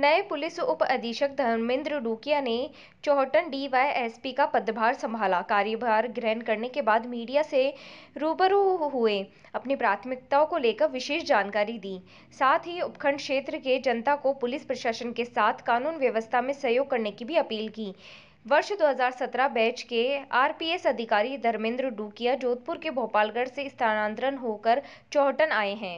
नए पुलिस उप अधीक्षक धर्मेंद्र डुकिया ने चौहटन डीवाईएसपी का पदभार संभाला कार्यभार ग्रहण करने के बाद मीडिया से रूबरू हुए अपनी प्राथमिकताओं को लेकर विशेष जानकारी दी साथ ही उपखंड क्षेत्र के जनता को पुलिस प्रशासन के साथ कानून व्यवस्था में सहयोग करने की भी अपील की वर्ष 2017 बैच के आरपीएस अधिकारी धर्मेंद्र डुकिया जोधपुर के भोपालगढ़ से स्थानांतरण होकर चौहटन आए हैं